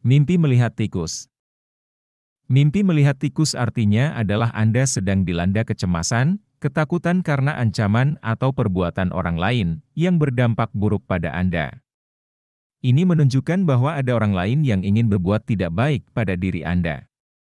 Mimpi melihat tikus. Mimpi melihat tikus artinya adalah Anda sedang dilanda kecemasan, ketakutan karena ancaman atau perbuatan orang lain yang berdampak buruk pada Anda. Ini menunjukkan bahwa ada orang lain yang ingin berbuat tidak baik pada diri Anda.